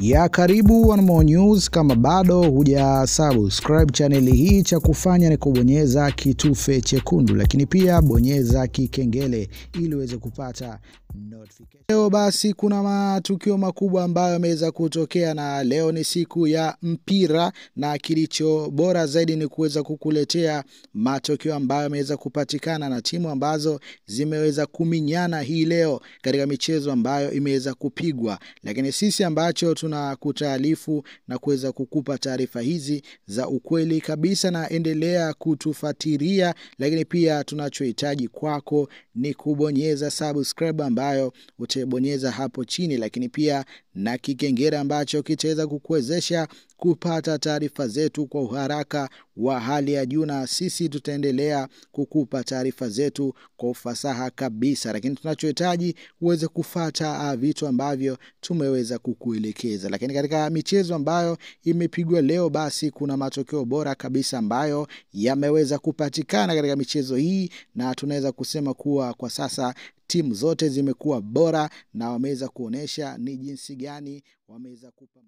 ya karibu One More News. Kama bado huja subscribe chaneli hii, cha kufanya ni kubonyeza kitufe chekundu, lakini pia bonyeza kikengele ili uweze kupata notification. Leo basi kuna matukio makubwa ambayo yameweza kutokea, na leo ni siku ya mpira, na kilicho bora zaidi ni kuweza kukuletea matokeo ambayo yameweza kupatikana na timu ambazo zimeweza kuminyana hii leo katika michezo ambayo imeweza kupigwa, lakini sisi ambacho tunakutaarifu na kuweza kukupa taarifa hizi za ukweli kabisa, na endelea kutufuatilia, lakini pia tunachohitaji kwako ni kubonyeza subscribe ambayo utaibonyeza hapo chini, lakini pia na kikengera ambacho kitaweza kukuwezesha kupata taarifa zetu kwa uharaka wa hali ya juu, na sisi tutaendelea kukupa taarifa zetu kwa ufasaha kabisa, lakini tunachohitaji uweze kufata ah, vitu ambavyo tumeweza kukuelekeza. Lakini katika michezo ambayo imepigwa leo, basi kuna matokeo bora kabisa ambayo yameweza kupatikana katika michezo hii, na tunaweza kusema kuwa kwa sasa timu zote zimekuwa bora na wameweza kuonyesha ni jinsi gani wameweza kupa